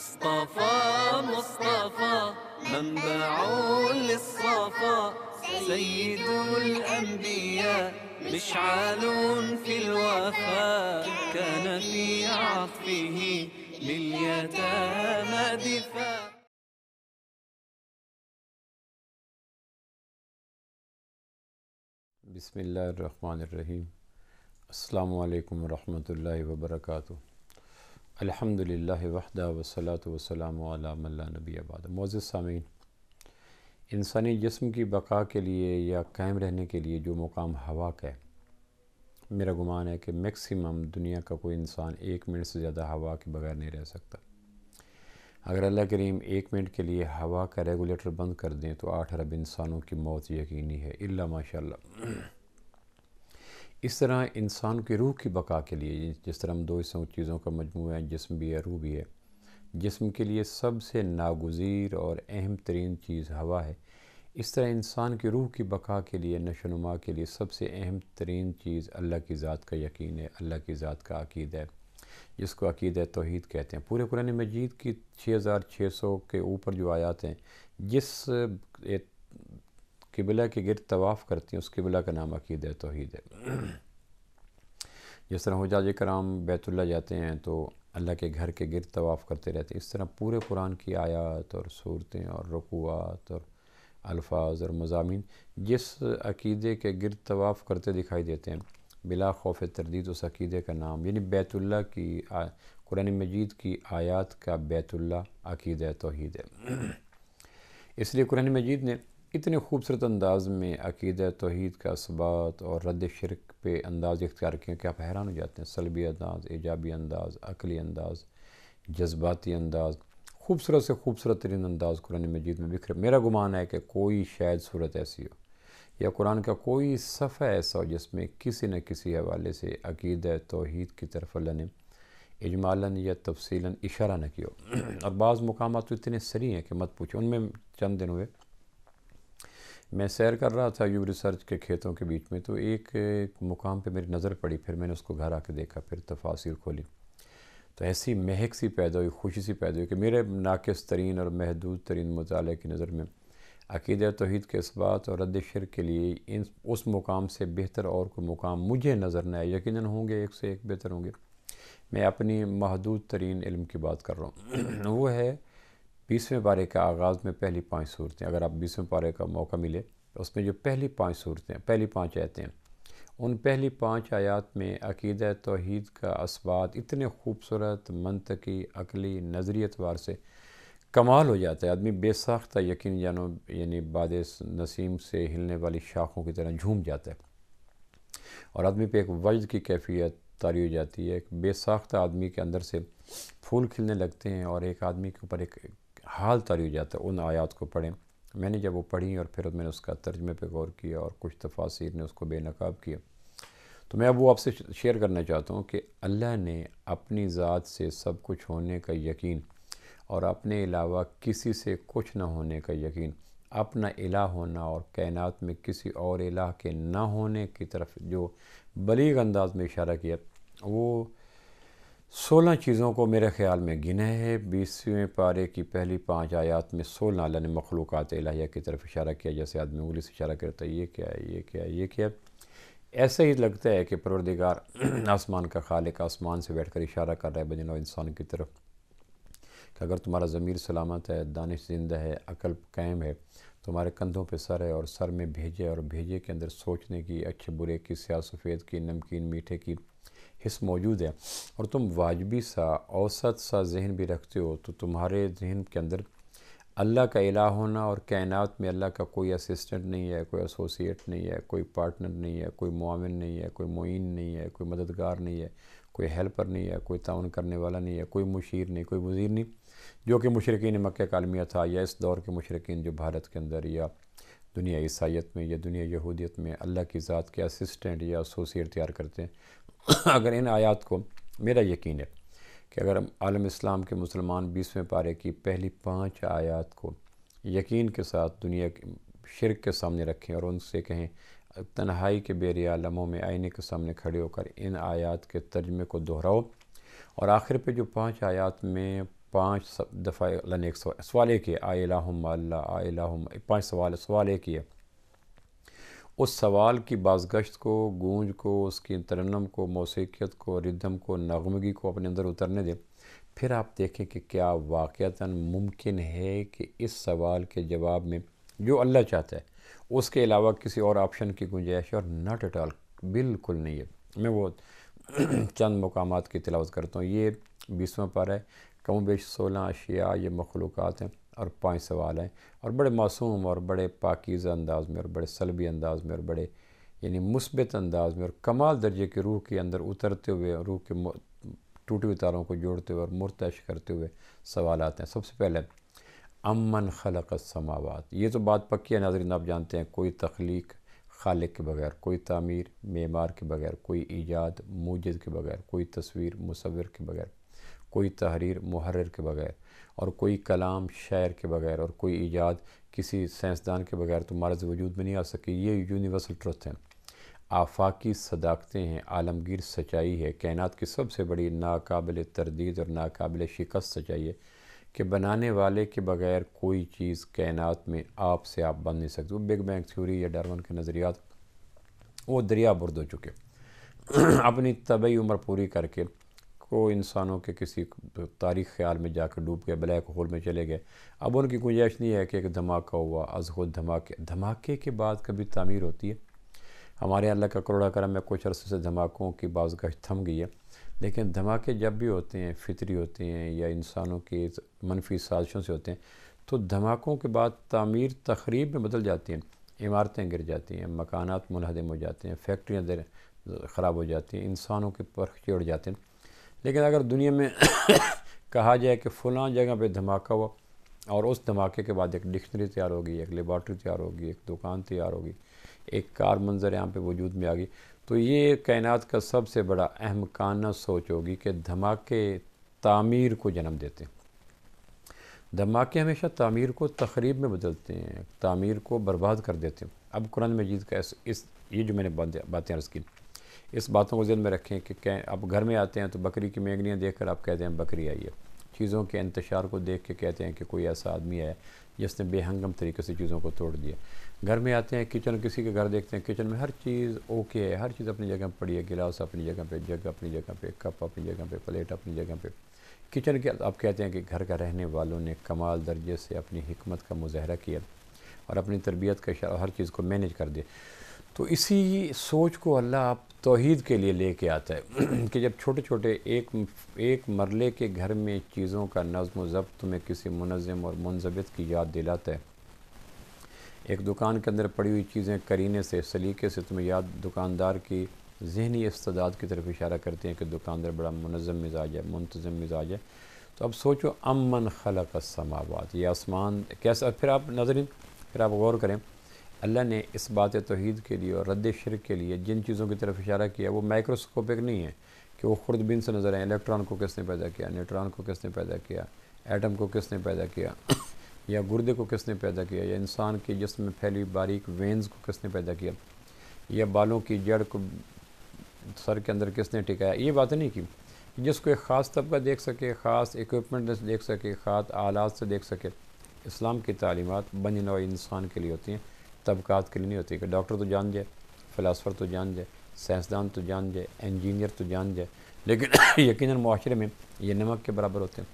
مصطفى مصطفى منبع للصفا سيد الأنبياء مشعال في الوفاء كان في عطفه لليتامى دفاع بسم الله الرحمن الرحيم السلام عليكم ورحمة الله وبركاته अलहमदिल्ला वहदा वसलात वसलाम नबी आबाद मोज़ सामीन इंसानी जिस्म की बका के लिए या कायम रहने के लिए जो मुकाम हवा का है मेरा गुमान है कि मैक्सिमम दुनिया का कोई इंसान एक मिनट से ज़्यादा हवा के बगैर नहीं रह सकता अगर अल्लाह करीम एक मिनट के लिए हवा का रेगुलेटर बंद कर दें तो आठ अरब इंसानों की मौत यकीनी है इल्ला माशाल्लाह इस तरह इंसान की रूह की बका के लिए जिस तरह हम दो हिस्सों चीज़ों का मजमू है जिसम भी है रूह भी है जिसम के लिए सबसे नागजीर और अहम तरीन चीज़ हवा है इस तरह इंसान की रूह की बका के लिए नशोनुमा के लिए सबसे अहम तरीन चीज़ अल्लाह की ज़ात का यकीन है अल्लाह की ज़ात का अकीद है जिसको अकीद तोहद कहते हैं पूरे कुरान मजीद की छः हज़ार छः सौ के ऊपर जो आयात हैं जिस किबला के गिरद तवाफ़ करती हैं उस किबला का नाम अकीद तोहद है जिस तरह हजाज कराम बैतुल्ला जाते हैं तो अल्लाह के घर के गिरद तवाफ़ करते रहते हैं इस तरह पूरे कुरान की आयात और सूरतें और रकूआत और अल्फाज और मजामी जिस अकीदे के गिरद तवाफ़ करते दिखाई देते हैं बिला खौफ तरदीद उस अकीदे का नाम यानी बैतुल्ला की कुरान मजीद की आयात का बैतुल्ला अकीद तोहद है इसलिए कुरान मजीद ने इतने खूबसूरत अंदाज में अकीद तोहद का सबात और रद्द शिरक पे अंदाज इख्तियार किया कि आप हैरान हो जाते हैं सलबी अंदाज एजाबी अंदाज अकली अंदाज जज्बाती अंदाज खूबसूरत से खूबसूरत तरीन अंदाज कुरान मजीद में बिखरे मेरा गुमान है कि कोई शायद सूरत ऐसी हो या कुरान का कोई सफ़ा ऐसा हो जिसमें किसी न किसी हवाले से अकीद तोहद की तरफ अल्लाह ने इजमालन या तफसीला इशारा न किया और बाज़ मकाम तो इतने सरी हैं कि मत पूछो उनमें चंद दिन हुए मैं सैर कर रहा था यू रिसर्च के खेतों के बीच में तो एक, एक मुकाम पे मेरी नज़र पड़ी फिर मैंने उसको घर आके देखा फिर तफासिर खोली तो ऐसी महक सी पैदा हुई खुशी सी पैदा हुई कि मेरे नाकस तरीन और महदूद तरीन मताल की नज़र में अकीद तोहद के इस्बात और रद्द शर के लिए इन उस मुकाम से बेहतर और कोई मुकाम मुझे नज़र न आए यकीन होंगे एक से एक बेहतर होंगे मैं अपनी महदूद तरीन इल्म की बात कर रहा हूँ वो है बीसवें पारे के आगाज़ में पहली पांच सूरतें अगर आप बीसवें पारे का मौका मिले उसमें जो पहली पांच सूरतें पहली पांच आयतें उन पहली पांच आयात में अकीद तोहद का इसबात इतने खूबसूरत मनतकी अकली नज़री एतवार से कमाल हो जाता है आदमी बेसाख्ता यकीन जानो यानी बाद नसीम से हिलने वाली शाखों की तरह झूम जाता है और आदमी पर एक वजद की कैफियत तारी हो जाती है एक बेसाख्ता आदमी के अंदर से फूल खिलने लगते हैं और एक आदमी के ऊपर एक हाल तारी हो जाता है उन आयात को पढ़ें मैंने जब वो पढ़ी और फिर मैंने उसका तर्जमे पर गौर किया और कुछ तफासिर ने उसको बेनकाब किया तो मैं अब वो आपसे शेयर करना चाहता हूँ कि अल्लाह ने अपनी ज़ात से सब कुछ होने का यकीन और अपने अलावा किसी से कुछ ना होने का यकीन अपना इला होना और कायनात में किसी और इला के ना होने की तरफ जो बलीग अंदाज में इशारा किया वो सोलह चीज़ों को मेरे ख़्याल में गिने है बीसवें पारे की पहली पाँच आयात में सोलह अल्लाह ने मखलूक इलाहिया की तरफ इशारा किया जैसे आदमी उंगली से इशारा करता है ये क्या है ये क्या है ये क्या ऐसे ही लगता है कि परवरदिगार आसमान का खालिक आसमान से बैठ कर इशारा कर रहा है बजना इंसान की तरफ कि अगर तुम्हारा ज़मीर सलामत है दानिश जिंदा है अकल कायम है तुम्हारे कंधों पर सर है और सर में भेजे और भेजे के अंदर सोचने की अच्छे बुरे की सियासफ़ेद की नमकीन मीठे की हिस्स मौजूद है और तुम वाजबी सा औसत सा जहन भी रखते हो तो तुम्हारे जहन के अंदर अल्लाह का इलाह होना और कायनात में अल्लाह का कोई असिस्टेंट नहीं है कोई एसोसिएट नहीं है कोई पार्टनर नहीं है कोई मुआवन नहीं है कोई मुइन नहीं है कोई मददगार नहीं है कोई हेल्पर नहीं है कोई ताउन करने वाला नहीं है कोई मुशीर नहीं कोई वज़ीर नहीं जो कि मशरकिन मक् कालमिया था या इस दौर के मशरकिन जो भारत के अंदर या दुनिया ईसाइत में या दुनिया यहूदियत में अल्लाह की ज़ात के असिस्टेंट या एसोसिएट तैयार करते हैं अगर इन आयात को मेरा यकीन है कि अगर हम आलम इस्लाम के मुसलमान बीसवें पारे की पहली पाँच आयात को यकीन के साथ दुनिया के शिरक के सामने रखें और उनसे कहें तन्हाई के बेरिया आलमों में आईने के सामने खड़े होकर इन आयात के तर्जमे को दोहराओ और आखिर पे जो पांच आयात में पांच दफ़ा ने एक सवाल एक है आए लाहम अल्लाह आए लाहम पाँच सवाल सवाल एक ही है उस सवाल की बाजगश्त को गूंज को उसकी तरन्नम को मौसीकियत को रिदम को नगमगी को अपने अंदर उतरने दें फिर आप देखें कि क्या वाक़ता मुमकिन है कि इस सवाल के जवाब में जो अल्लाह चाहता है उसके अलावा किसी और ऑप्शन की गुंजाइश और नॉट एट ऑल बिल्कुल नहीं है मैं वो चंद मकाम की तलावत करता हूँ ये बीसवा पार है कम बेश सोलह अशिया ये मखलूक़ हैं और पाँच सवाल हैं और बड़े मासूम और बड़े पाकिजा अंदाज में और बड़े सलबी अंदाज में और बड़े यानी मुस्बत अंदाज में और कमाल दर्जे की रूह के अंदर उतरते हुए और रूह के टूटे हुए तारों को जोड़ते हुए और मुरतश करते हुए सवाल आते हैं सबसे पहले अमन खलक समावत ये तो बात पक्की है नाजरीन आप जानते हैं कोई तख्लीक खालिक के बगैर कोई तमीर मेमार के बगैर कोई ईजाद मूजद के बगैर कोई तस्वीर मुसविर के बगैर कोई तहरीर मुहर के बगैर और कोई कलाम शायर के बगैर और कोई ईजाद किसी साइंसदान के बगैर तो मारज वजूद में नहीं आ सके ये यूनिवर्सल ट्रस्ट है आफाकी सदाकतें हैं आलमगीर सच्चाई है कायनात की सबसे बड़ी नाकबिल तरदीद और नाकबिल शिकस्त सच्चाई है कि बनाने वाले के बगैर कोई चीज़ कायनात में आप से आप बन नहीं सकते बिग बैंग थ्योरी या डरवन के नज़रियात वो दरिया बुरद हो चुके अपनी तबई उम्र पूरी करके लाखों इंसानों के किसी तारीख ख्याल में जाकर डूब गए ब्लैक होल में चले गए अब उनकी गुंजाइश नहीं है कि एक धमाका हुआ खुद धमाके धमाके के बाद कभी तमीर होती है हमारे अल्लाह का करोड़ा करम में कुछ अरसों से धमाकों की बाजगश थम गई है लेकिन धमाके जब भी होते हैं फितरी होते हैं या इंसानों के मनफी साजिशों से होते हैं तो धमाकों के बाद तमीर तकरीब में बदल जाती हैं इमारतें गिर जाती हैं मकानात मुनहदम हो जाते हैं फैक्ट्रियाँ ख़राब हो जाती हैं इंसानों के पर चिड़ जाते हैं लेकिन अगर दुनिया में कहा जाए कि फ़लां जगह पे धमाका हुआ और उस धमाके के बाद एक डिक्शनरी तैयार होगी एक लेबॉट्री तैयार होगी एक दुकान तैयार होगी एक कार मंजर यहाँ पे वजूद में आ गई तो ये कायनात का सबसे बड़ा अहमकाना सोच होगी कि धमाके तामीर को जन्म देते हैं धमाके हमेशा तामीर को तकरीब में बदलते हैं तामीर को बर्बाद कर देते हैं अब कुरान मजीद का इस, इस ये जो मैंने बातें अर्ज़ की इस बातों को जहन में रखें कि आप घर में आते हैं तो बकरी की मेंगनियाँ देख कर आप कहते हैं बकरी आई है चीज़ों के इंतशार को देख के कहते हैं कि कोई ऐसा आदमी है जिसने बेहंगम तरीके से चीज़ों को तोड़ दिया घर में आते हैं किचन किसी के घर देखते हैं किचन में हर चीज़ ओके है हर चीज़ अपनी जगह पर पड़ी है गिलास अपनी जगह पर जग अपनी जगह पर कप अपनी जगह पर प्लेट अपनी जगह पर किचन के आप कहते हैं कि घर का रहने वालों ने कमाल दर्जे से अपनी हमत का मुजाहरा किया और अपनी तरबियत का हर चीज़ को मैनेज कर दिया तो इसी सोच को अल्लाह आप तोहद के लिए लेके आता है कि जब छोटे छोटे एक एक मरले के घर में चीज़ों का नज़म ज़ब्त तुम्हें किसी मुनज़म और मुनजबत की याद दिलाता है एक दुकान के अंदर पड़ी हुई चीज़ें करीने से सलीके से तुम्हें याद दुकानदार की जहनी इस्तदाद की तरफ इशारा करते हैं कि दुकानदार बड़ा मुनज़म मिजाज है मुंतज़म मिजाज है तो अब सोचो अमन खलक समावत ये आसमान कैसा फिर आप नजर फिर आप गौर करें अल्लाह ने इस बात तोहद के लिए और रद्द शरक के लिए जिन चीज़ों की तरफ इशारा किया वो माइक्रोस्कोपिक नहीं है कि वो खुर्दबिन से नज़र आए इलेक्ट्रॉन को किसने पैदा किया न्यूट्रॉन को किसने पैदा किया एटम को किसने पैदा किया या गुर्दे को किसने पैदा किया या इंसान के जिसम में फैली बारीक वेंस को किसने पैदा किया या बालों की जड़ को सर के अंदर किसने टिकाया ये बातें नहीं की जिसको एक ख़ास तबका देख सके ख़ास इक्विपमेंट से देख सके ख़ास आलात से देख सके इस्लाम की तालीमत बनी नौ इंसान के लिए होती हैं तबकात के लिए नहीं होती कि डॉक्टर तो जान जाए फ़िलासफ़र तो जान जाए साइंसदान तो जान जाए इंजीनियर तो जान जाए लेकिन यकीन माशरे में ये नमक के बराबर होते हैं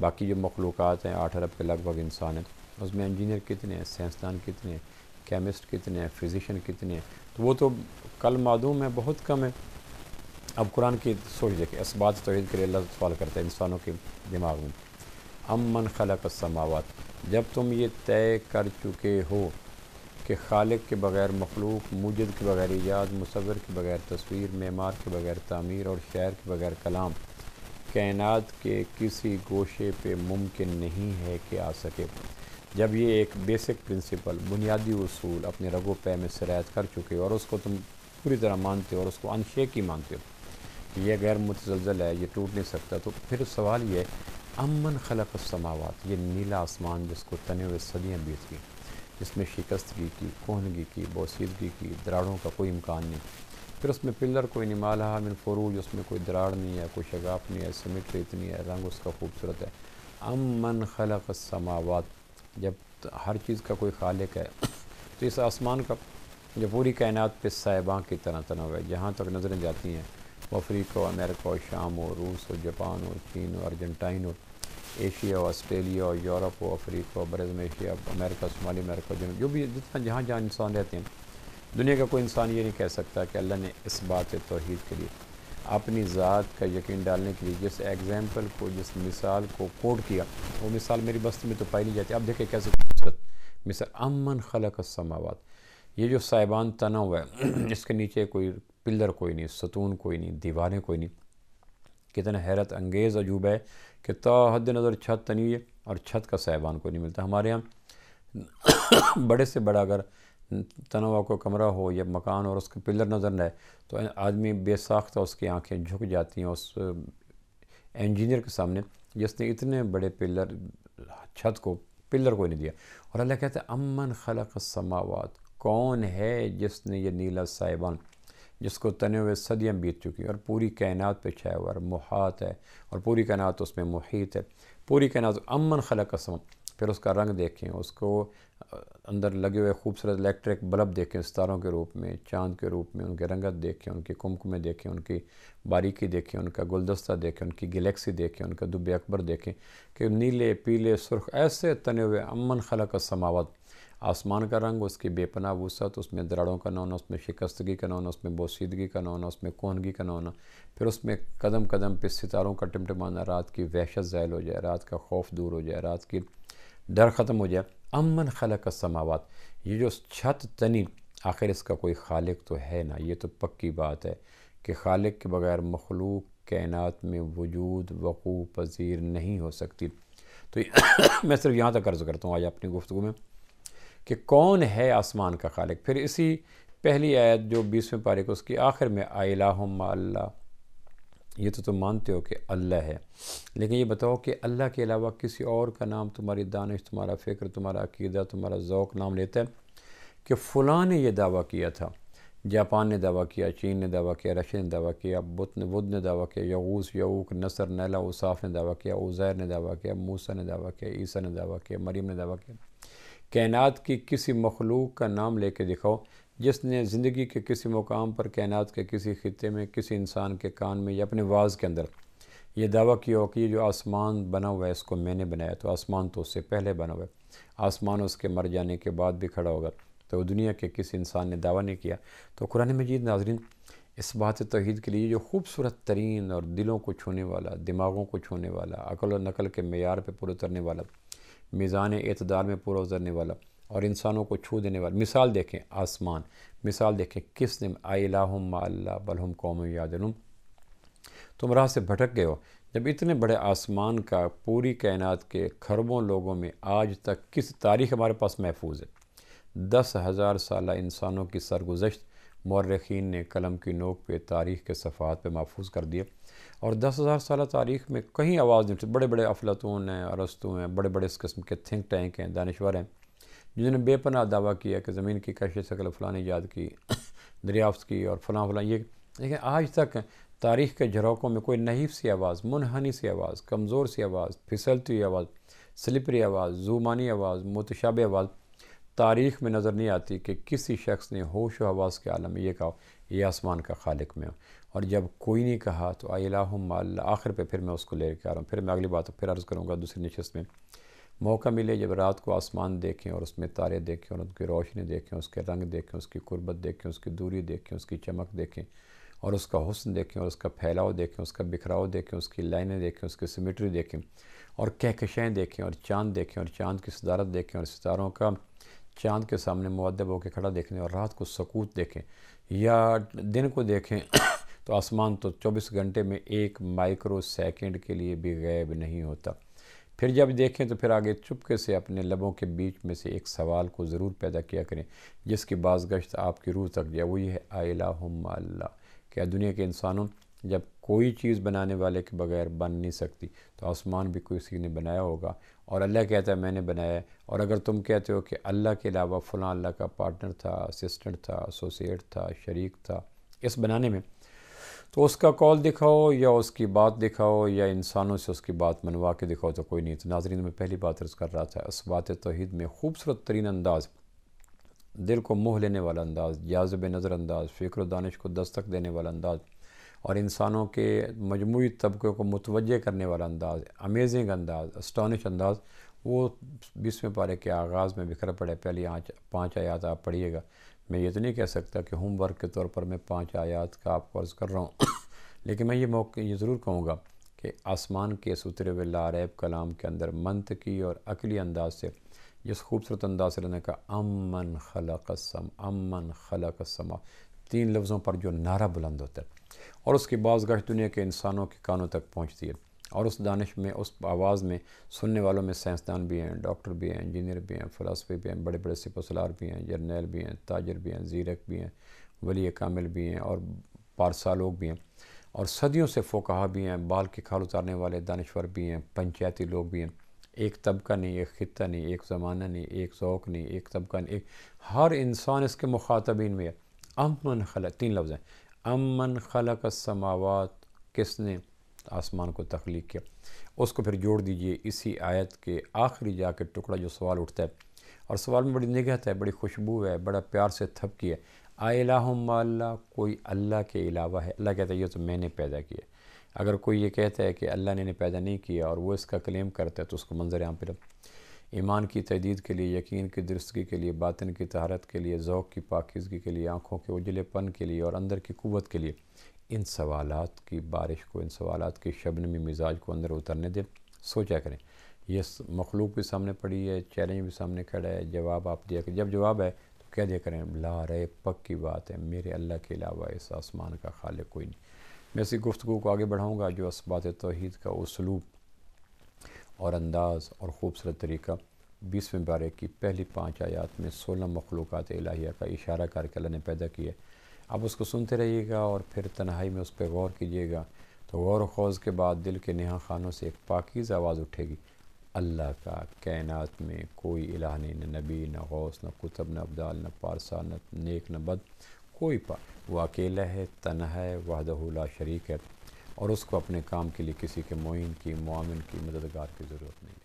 बाकी जो मखलूक हैं आठ अरब के लगभग इंसान हैं उसमें इंजीनियर कितने हैं साइंसदान कितने हैं केमिस्ट कितने हैं फिज़िशन कितने हैं तो वो तो कल मदूम है बहुत कम है अब कुरान की सोच देखें बात तोहद के लिए अल्लाह सवाल करते हैं इंसानों के दिमाग में अमन खलक समावत जब तुम ये तय कर चुके हो कि खालिक के बग़ैर मखलूक मूजद के बग़ैर ईजाद मुसवर के बग़ैर तस्वीर मेमार के बग़ैर तमीर और शायर के बग़ैर कलाम कायनात के किसी गोशे पर मुमकिन नहीं है कि आ सके जब ये एक बेसिक प्रिंसिपल बुनियादी असूल अपने रगो पे में शरायत कर चुके हो और उसको तुम पूरी तरह मानते हो और उसको अनशेकी मानते हो कि यह गैर मुतजल है ये टूट नहीं सकता तो फिर सवाल ये अमन खलक समावत ये नीला आसमान जिसको तने हुए सदियाँ बीत गई जिसमें शिकस्तगी की कोहनगी की बोसीदगी की दराड़ों का कोई इम्कान नहीं फिर उसमें पिलर कोई निमाल मिन फरूज उसमें कोई दराड़ नहीं है कोई शगाफ नहीं है सिमेट्री इतनी है रंग उसका खूबसूरत है अम मन खलक समावत जब हर चीज़ का कोई खालिक है तो इस आसमान का जो पूरी कायनात पे साहिबा की तरह तनव है जहाँ तक नज़रें जाती हैं अफ्रीका अमेरिका और शाम हो रूस हो जापान हो चीन हो अर्जेंटाइन हो एशिया और ऑस्ट्रेलिया और यूरोप और अफ्रीका बरज़म एशिया अमेरिका शुमाली अमेरिका जनूब जो भी जितना जहाँ जहाँ इंसान रहते हैं दुनिया का कोई इंसान ये नहीं कह सकता कि अल्लाह ने इस बात से तोहद के लिए अपनी ज़ात का यकीन डालने के लिए जिस एग्ज़ाम्पल को जिस मिसाल को कोट किया वो मिसाल मेरी बस्ती में तो पाई नहीं जाती अब देखें कैसे खूबसूरत मिसाल अमन खलक समावत ये जो साहिबान तना हुआ है इसके नीचे कोई पिलर कोई नहीं सतून कोई नहीं दीवारें कोई नहीं कितना हैरत अंगेज़ अजूबा है कि हद नज़र छत तनी तो है और छत का साहबान को नहीं मिलता हमारे यहाँ बड़े से बड़ा अगर तनवा को कमरा हो या मकान और उसके पिलर नज़र न आए तो आदमी बेसाख्त उसकी आँखें झुक जाती हैं उस इंजीनियर के सामने जिसने इतने बड़े पिलर छत को पिलर को नहीं दिया और अल्लाह कहते हैं अमन खलक समावत कौन है जिसने ये नीला साहिबान जिसको तने हुए सदियाँ बीत चुकी और पूरी कायनात पे छाया हुआ और मुहात है और पूरी कायनात उसमें मुहित है पूरी कायनात अमन खला कसम फिर उसका रंग देखें उसको अंदर लगे हुए खूबसूरत इलेक्ट्रिक बल्ब देखें सितारों के रूप में चांद के रूप में उनके रंगत देखें उनके कुमकुमें देखें उनकी बारीकी देखें उनका गुलदस्ता देखें उनकी गलेक्सी देखें उनका दुबे अकबर देखें कि नीले पीले सुर्ख ऐसे तने हुए अमन खला का समावत आसमान का रंग उसकी बेपना वसत उसमें दराड़ों का ना होना उसमें शिकस्तगी का ना होना उसमें बोसीदगी का ना होना उसमें कोहनगी का ना होना फिर उसमें कदम कदम पे सितारों का टिमटिमाना रात की वहशत ज़ायल हो जाए रात का खौफ दूर हो जाए रात की डर ख़त्म हो जाए अमन खलक समावत ये जो छत तनी आखिर इसका कोई खालिक तो है ना ये तो पक्की बात है कि खालिक के बगैर मखलूक कायनात में वजूद वक़ू पजीर नहीं हो सकती तो मैं सिर्फ यहाँ तक अर्ज़ करता हूँ आज अपनी गुफ्तु में कि कौन है आसमान का खालिक फिर इसी पहली आयत जो बीसवें पारे को उसकी आखिर में आला अल्लाह ये तो तुम मानते हो कि अल्लाह है लेकिन ये बताओ कि अल्लाह के अलावा किसी और का नाम तुम्हारी दानिश तुम्हारा फ़िक्र तुम्हारा अकीदा तुम्हारा ओक़ नाम लेता है कि फ़लाँ ने यह दावा किया था जापान ने दावा किया चीन ने दावा किया रशिया ने दावा किया बुध ने बुद्ध ने दावा किया यऊस यऊक नसर नैला उसाफ़ ने दावा किया उज़ैर ने दावा किया मूसा ने दावा किया ईसा ने दावा किया मरीम ने दावा किया कैनात की किसी मखलूक का नाम ले कर दिखाओ जिसने ज़िंदगी के किसी मुकाम पर कायनात के किसी खत्े में किसी इंसान के कान में या अपने वाज के अंदर ये दावा किया हो कि ये जो आसमान बना हुआ है इसको मैंने बनाया तो आसमान तो उससे पहले बना हुआ है आसमान उसके मर जाने के बाद भी खड़ा होगा तो दुनिया के किसी इंसान ने दावा नहीं किया तो कुरान मजीद नाजरीन इस बात तोहद के लिए जो खूबसूरत तरीन और दिलों को छूने वाला दिमागों को छूने वाला अकल व नकल के मैार पर पुर उतरने वाला मीज़ान अतदार में पूरा उजरने वाला और इंसानों को छू देने वाला मिसाल देखें आसमान मिसाल देखें किस किसने आलाहम अल्लाह बलहम कौम यादलम तुम राह से भटक गए हो जब इतने बड़े आसमान का पूरी कायनात के खरबों लोगों में आज तक किस तारीख हमारे पास महफूज है दस हज़ार साल इंसानों की सरगुजश्त मौरखीन ने कलम की नोक पे तारीख़ के सफ़ात पे महफूज कर दिया और दस हज़ार साल तारीख में कहीं आवाज़ नहीं उठी बड़े बड़े अफलातून हैं अरस्तु हैं बड़े बड़े इस किस्म के थिंक टैंक हैं दानश्वर हैं जिन्होंने बेपना दावा किया कि ज़मीन की कशिश शक्ल फलाने याद की दरियाफ्त की और फ़लाँ फलां ये लेकिन आज तक तारीख़ के झरोकों में कोई नहीफ सी आवाज़ मुनहनी सी आवाज़ कमज़ोर सी आवाज़ फिसलती हुई आवाज़ स्लिपरी आवाज़ जूमानी आवाज़ मतशाब आवाज़ तारीख़ में नज़र नहीं आती कि किसी शख्स ने होश व हवास के आलम में ये कहा ये आसमान का खालिक में हो और जब कोई नहीं कहा तो आला आखिर पे फिर मैं उसको लेकर आ रहा हूँ फिर मैं अगली बात फिर अर्ज़ करूँगा दूसरी नशस्त में मौका मिले जब रात को आसमान देखें और उसमें तारे देखें और उनकी रोशनी देखें उसके रंग देखें उसकी कुर्बत देखें उसकी दूरी देखें उसकी चमक देखें और उसका हुसन देखें और उसका फैलाव देखें उसका बिखराव देखें उसकी लाइनें देखें उसकी सिमिट्री देखें और कहकशाएँ देखें और चांद देखें और चांद की सदारत देखें और सितारों का चांद के सामने मुद्दब होकर खड़ा देखें और रात को सकूत देखें या दिन को देखें तो आसमान तो 24 घंटे में एक माइक्रो सेकेंड के लिए भी गायब नहीं होता फिर जब देखें तो फिर आगे चुपके से अपने लबों के बीच में से एक सवाल को ज़रूर पैदा किया करें जिसकी बाजगश्त आपकी रूह तक जाए वो ये है आयला हम अल्लाह क्या दुनिया के इंसानों जब कोई चीज़ बनाने वाले के बगैर बन नहीं सकती तो आसमान भी किसी ने बनाया होगा और अल्लाह कहता है मैंने बनाया है और अगर तुम कहते हो कि अल्लाह के अलावा फ़लाँ अल्लाह का पार्टनर था असिस्टेंट था एसोसिएट था शरीक था इस बनाने में तो उसका कॉल दिखाओ या उसकी बात दिखाओ या इंसानों से उसकी बात मनवा के दिखाओ तो कोई नहीं तो नाजरीन में पहली बात अर्ज़ कर रहा था इस बात तोहद में खूबसूरत तरीन अंदाज़ दिल को मोह लेने वाला अंदाज़ जाजब नज़र अंदाज़ फ़िक्र दानिश को दस्तक देने वाला अंदाज़ और इंसानों के मजमू तबके को मुतवजह करने वाला अंदाज़ अमेजिंग अंदाज़ अस्टानिश अंदाज़ वो बीसवें पारे के आगाज़ में बिखर पड़े पहली आँच पाँच आयात आप पढ़िएगा मैं ये तो नहीं कह सकता कि होमवर्क के तौर पर मैं पाँच आयात का आपको अर्ज़ कर रहा हूँ लेकिन मैं ये मौके ये ज़रूर कहूँगा कि आसमान के इस उतरे हुए लारैब कलाम के अंदर मनतकी और अकली अंदाज से इस खूबसूरत अंदाज से रहने का अमन खल कसम अमन खल कसम तीन लफ्ज़ों पर जो नारा बुलंद होता है और उसकी बाज़ गश्त दुनिया के इंसानों के कानों तक पहुँचती है और उस दानिश में उस आवाज़ में सुनने वालों में साइंसदान भी हैं डॉक्टर भी हैं इंजीनियर भी हैं फ़िलासफी भी हैं बड़े बड़े सिपसलार भी हैं जर्नैल भी हैं ताजर भी हैं जीरक भी हैं वली कामिल भी हैं और पारसा लोग भी हैं और सदियों से फोकहा भी हैं बाल के खाल उतारने वाले दानश्वर भी हैं पंचायती लोग भी हैं एक तबका नहीं एक खत्ता नहीं एक ज़माना नहीं एक शौक़ नहीं एक तबका नहीं एक हर इंसान इसके मुखातबीन में है अमन खल तीन लफ्ज़ हैं अमन का समावत किसने आसमान को तख्लीक किया उसको फिर जोड़ दीजिए इसी आयत के आखिरी जाके टुकड़ा जो सवाल उठता है और सवाल में बड़ी निगहत है बड़ी खुशबू है बड़ा प्यार से थपकी है आला कोई अल्लाह के अलावा है अल्लाह कहता है ये तो मैंने पैदा किया अगर कोई ये कहता है कि अल्लाह ने इन्हें पैदा नहीं किया और वो इसका क्लेम करता है तो उसको मंजर आम पर ईमान की तदीद के लिए यकीन की दुरुस्तगी के लिए बातन की तहारत के लिए ओक़ की पाकिजगी के लिए आँखों के उजलेपन के लिए और अंदर की कुत के लिए इन सवाल की बारिश को इन सवाल के शबन में मिजाज को अंदर उतरने दें सोचा करें यह मखलूक भी सामने पड़ी है चैलेंज भी सामने खड़ा है जवाब आप दिया करें जब जवाब है तो क्या दिया करें ला रहे पक की बात है मेरे अल्लाह के अलावा इस आसमान का खाल कोई नहीं मैं इसी गुफ्तु को आगे बढ़ाऊँगा जो इसबात तोहद का उसलूब और अंदाज़ और ख़ूबसूरत तरीका बीसवें बारे की पहली पाँच आयात में सोलह मखलूक़ात इलाहिया का इशारा करके अल्लाह ने पैदा किया है आप उसको सुनते रहिएगा और फिर तनहाई में उस पर गौर कीजिएगा तो गौर ख़ौज़ के बाद दिल के नेहा खानों से एक पाकिज आवाज़ उठेगी अल्लाह का कायनात में कोई इलाह नहीं न नबी न गौस न कुतब न अब्दाल न पारसा न नेक न बद कोई पा वह अकेला है तनहा है शरीक है और उसको अपने काम के लिए किसी के मोइन की मामिन की मददगार की ज़रूरत नहीं है